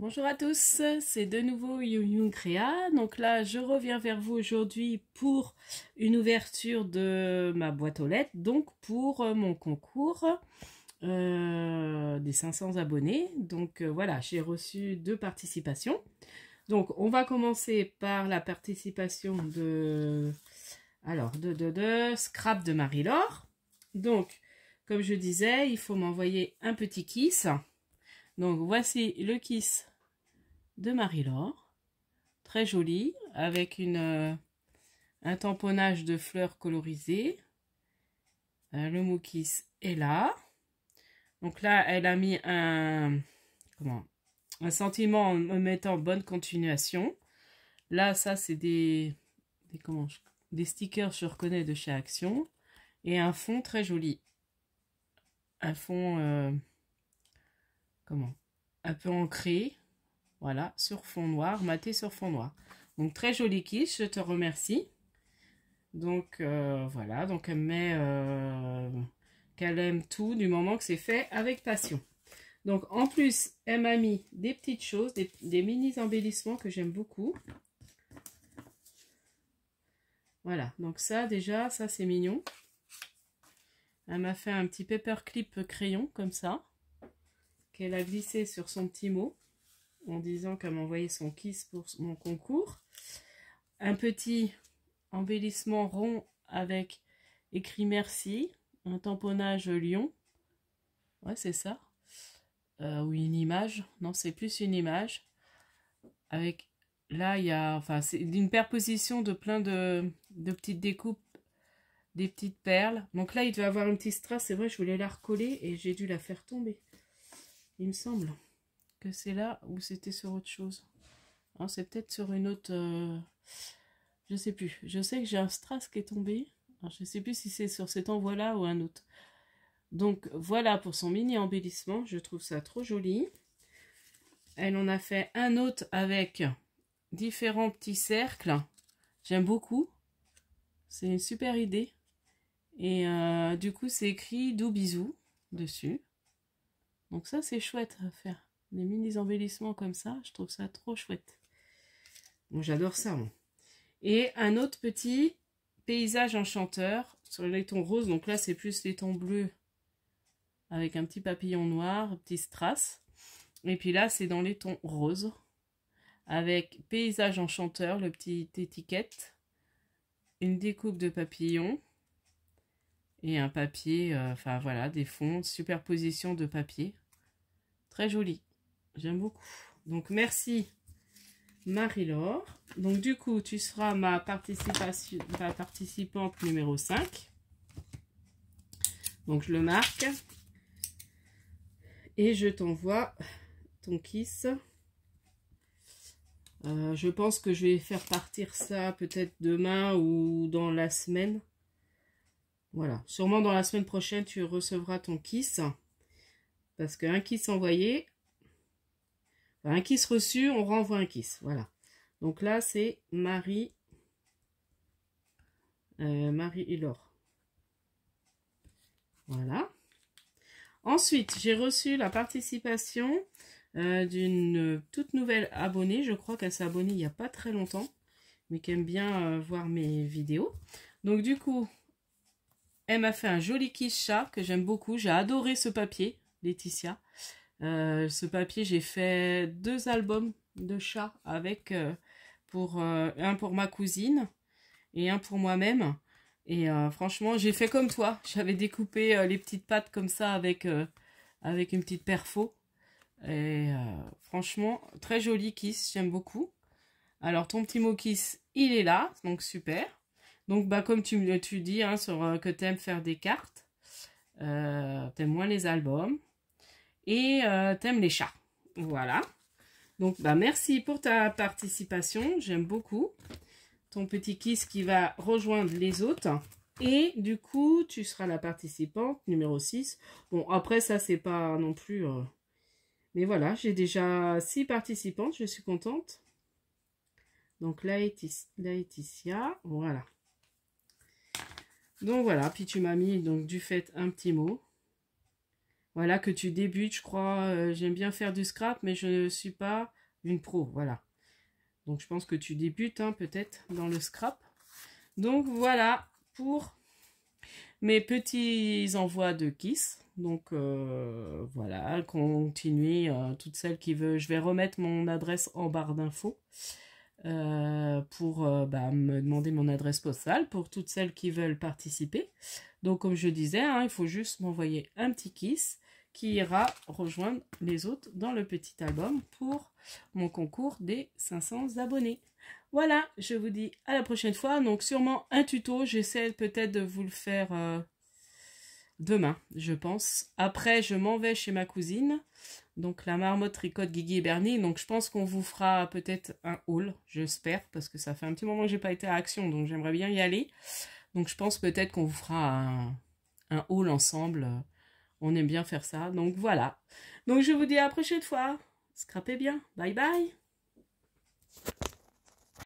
Bonjour à tous, c'est de nouveau Yung Créa. Donc là, je reviens vers vous aujourd'hui pour une ouverture de ma boîte aux lettres, donc pour euh, mon concours euh, des 500 abonnés. Donc euh, voilà, j'ai reçu deux participations. Donc on va commencer par la participation de, alors, de, de, de Scrap de Marie-Laure. Donc, comme je disais, il faut m'envoyer un petit kiss. Donc voici le kiss de Marie-Laure. Très jolie, avec une, euh, un tamponnage de fleurs colorisées. Euh, le Moukis est là. Donc là, elle a mis un, comment, un sentiment en me mettant bonne continuation. Là, ça, c'est des, des stickers, je reconnais, de chez Action. Et un fond très joli. Un fond, euh, comment, un peu ancré. Voilà, sur fond noir, maté sur fond noir. Donc très joli quiche, je te remercie. Donc euh, voilà, donc elle met euh, qu'elle aime tout du moment que c'est fait avec passion. Donc en plus, elle m'a mis des petites choses, des, des mini embellissements que j'aime beaucoup. Voilà, donc ça déjà, ça c'est mignon. Elle m'a fait un petit paperclip crayon comme ça, qu'elle a glissé sur son petit mot en disant qu'elle m'envoyait son kiss pour mon concours. Un petit embellissement rond avec écrit merci, un tamponnage lion. Ouais, c'est ça. Euh, ou une image. Non, c'est plus une image. Avec là, il y a. Enfin, c'est une perposition de plein de, petites découpes, des petites perles. Donc là, il devait avoir une petite strass. C'est vrai, je voulais la recoller et j'ai dû la faire tomber. Il me semble que c'est là ou c'était sur autre chose c'est peut-être sur une autre... Euh, je sais plus. Je sais que j'ai un strass qui est tombé. Je ne sais plus si c'est sur cet envoi-là ou un autre. Donc voilà pour son mini embellissement. Je trouve ça trop joli. Elle en a fait un autre avec différents petits cercles. J'aime beaucoup. C'est une super idée. Et euh, du coup, c'est écrit « Doux bisous » dessus. Donc ça, c'est chouette à faire. Des mini embellissements comme ça. Je trouve ça trop chouette. j'adore ça. Et un autre petit paysage enchanteur sur les tons roses. Donc là, c'est plus les tons bleus avec un petit papillon noir, petit strass. Et puis là, c'est dans les tons roses avec paysage enchanteur, le petit étiquette, une découpe de papillons et un papier, euh, enfin voilà, des fonds, superposition de papier. Très joli. J'aime beaucoup. Donc, merci Marie-Laure. Donc, du coup, tu seras ma, participation, participante numéro 5. Donc, je le marque. Et je t'envoie ton kiss. Euh, je pense que je vais faire partir ça peut-être demain ou dans la semaine. Voilà, sûrement dans la semaine prochaine, tu recevras ton kiss. Parce qu'un kiss envoyé, un kiss reçu, on renvoie un kiss. Voilà. Donc là, c'est Marie, euh, Marie et Laure. Voilà. Ensuite, j'ai reçu la participation euh, d'une toute nouvelle abonnée. Je crois qu'elle s'est abonnée il n'y a pas très longtemps, mais qui aime bien euh, voir mes vidéos. Donc du coup, elle m'a fait un joli kiss chat que j'aime beaucoup. J'ai adoré ce papier, Laetitia. Euh, ce papier, j'ai fait deux albums de chats avec, euh, euh, un pour ma cousine et un pour moi-même. Et franchement, j'ai fait comme toi. J'avais découpé les petites pattes comme ça avec, avec une petite perfo. Et franchement, très joli kiss, j'aime beaucoup. Alors, ton petit mot kiss, il est là, donc super. Donc, bah, comme tu, tu dis, hein, sur, que tu aimes faire des cartes, tu aimes moins les albums et euh, t'aimes les chats. Voilà. Donc, bah, merci pour ta participation. J'aime beaucoup ton petit kiss qui va rejoindre les autres. Et du coup, tu seras la participante numéro 6. Bon, après, ça, c'est pas non plus... Euh, mais voilà, j'ai déjà 6 participantes. Je suis contente. Donc, Laetitia, voilà. Donc, voilà. Puis, tu m'as mis, donc, du fait, un petit mot voilà, que tu débutes, je crois. Euh, j'aime bien faire du scrap, mais je ne suis pas une pro, voilà. Donc je pense que tu débutes hein, peut-être dans le scrap. Donc voilà pour mes petits envois de Kiss. Donc euh, voilà, continue, euh, toutes celles qui veulent. Je vais remettre mon adresse en barre d'infos pour bah, me demander mon adresse postale pour toutes celles qui veulent participer. Donc, comme je disais, hein, il faut juste m'envoyer un petit kiss qui ira rejoindre les autres dans le petit album pour mon concours des 500 abonnés. Voilà, je vous dis à la prochaine fois. Donc, sûrement un tuto. J'essaie peut-être de vous le faire euh, demain, je pense. Après, je m'en vais chez ma cousine. Donc, la marmotte tricote Guigui et Bernie. Donc, je pense qu'on vous fera peut-être un haul, j'espère, parce que ça fait un petit moment que j'ai pas été à Action. Donc, j'aimerais bien y aller. Donc je pense peut-être qu'on vous fera un, un haul ensemble. On aime bien faire ça. Donc voilà. Donc je vous dis à la prochaine fois. Scrapez bien. Bye bye.